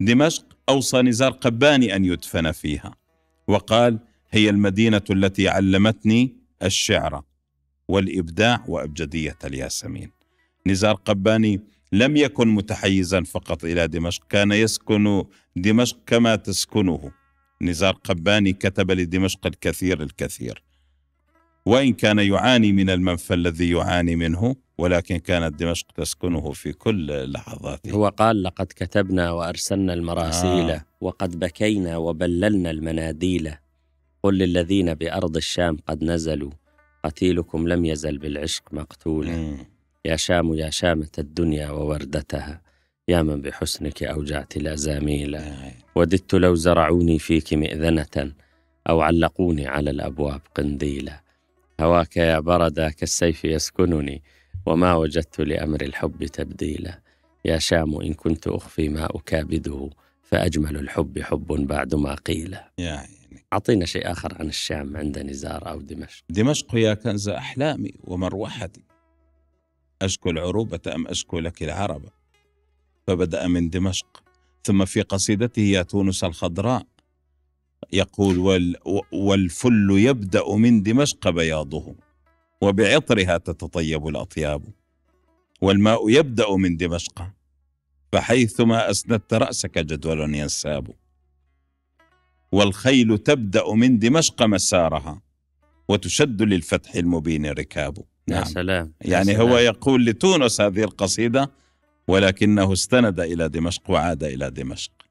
دمشق أوصى نزار قباني أن يدفن فيها وقال هي المدينة التي علمتني الشعر والإبداع وأبجدية الياسمين نزار قباني لم يكن متحيزا فقط إلى دمشق كان يسكن دمشق كما تسكنه نزار قباني كتب لدمشق الكثير الكثير وإن كان يعاني من المنفى الذي يعاني منه ولكن كانت دمشق تسكنه في كل لحظاته هو قال لقد كتبنا وأرسلنا المراسيل آه. وقد بكينا وبللنا المناديل قل للذين بأرض الشام قد نزلوا قتيلكم لم يزل بالعشق مقتولا يا شام يا شامة الدنيا ووردتها يا من بحسنك أوجعت الأزاميل آه. وددت لو زرعوني فيك مئذنة أو علقوني على الأبواب قنديلا هواك يا بردا كالسيف يسكنني وما وجدت لأمر الحب تبديلا يا شام إن كنت أخفي ما أكابده فأجمل الحب حب بعد ما قيل أعطينا شيء آخر عن الشام عند نزار أو دمشق دمشق يا كنز أحلامي ومروحتي أشكو العروبة أم أشكو لك العرب فبدأ من دمشق ثم في قصيدته يا تونس الخضراء يقول وال والفل يبدأ من دمشق بياضه وبعطرها تتطيب الأطياب والماء يبدأ من دمشق فحيثما أسندت رأسك جدول ينساب والخيل تبدأ من دمشق مسارها وتشد للفتح المبين ركاب نعم. يا يعني سلام يعني يا سلام. هو يقول لتونس هذه القصيدة ولكنه استند إلى دمشق وعاد إلى دمشق